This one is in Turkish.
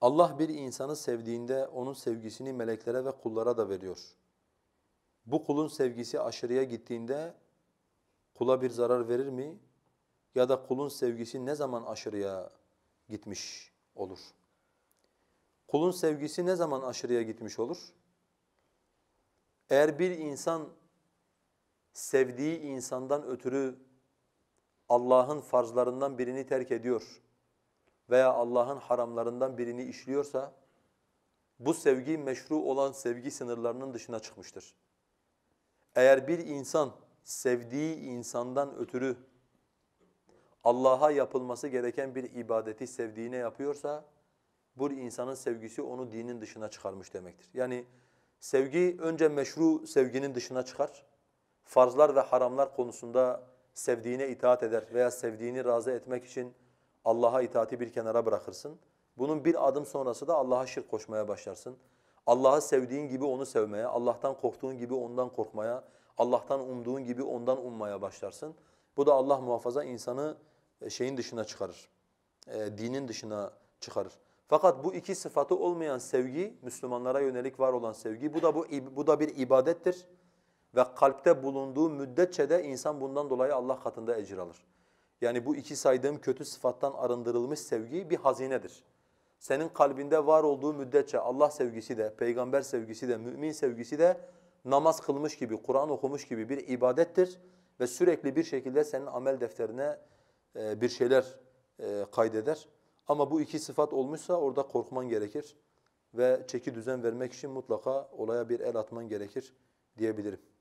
Allah bir insanı sevdiğinde onun sevgisini meleklere ve kullara da veriyor. Bu kulun sevgisi aşırıya gittiğinde kula bir zarar verir mi? Ya da kulun sevgisi ne zaman aşırıya gitmiş olur? Kulun sevgisi ne zaman aşırıya gitmiş olur? Eğer bir insan sevdiği insandan ötürü Allah'ın farzlarından birini terk ediyor veya Allah'ın haramlarından birini işliyorsa bu sevgi meşru olan sevgi sınırlarının dışına çıkmıştır. Eğer bir insan sevdiği insandan ötürü Allah'a yapılması gereken bir ibadeti sevdiğine yapıyorsa bu insanın sevgisi onu dinin dışına çıkarmış demektir. Yani sevgi önce meşru sevginin dışına çıkar. Farzlar ve haramlar konusunda sevdiğine itaat eder veya sevdiğini razı etmek için Allah'a itaati bir kenara bırakırsın. Bunun bir adım sonrası da Allah'a şirk koşmaya başlarsın. Allah'ı sevdiğin gibi onu sevmeye, Allah'tan korktuğun gibi ondan korkmaya, Allah'tan umduğun gibi ondan ummaya başlarsın. Bu da Allah muhafaza insanı e, şeyin dışına çıkarır. E, dinin dışına çıkarır. Fakat bu iki sıfatı olmayan sevgi, Müslümanlara yönelik var olan sevgi, bu da bu bu da bir ibadettir ve kalpte bulunduğu müddetçe de insan bundan dolayı Allah katında ecir alır. Yani bu iki saydığım kötü sıfattan arındırılmış sevgi bir hazinedir. Senin kalbinde var olduğu müddetçe Allah sevgisi de, peygamber sevgisi de, mümin sevgisi de namaz kılmış gibi, Kur'an okumuş gibi bir ibadettir. Ve sürekli bir şekilde senin amel defterine e, bir şeyler e, kaydeder. Ama bu iki sıfat olmuşsa orada korkman gerekir ve çeki düzen vermek için mutlaka olaya bir el atman gerekir diyebilirim.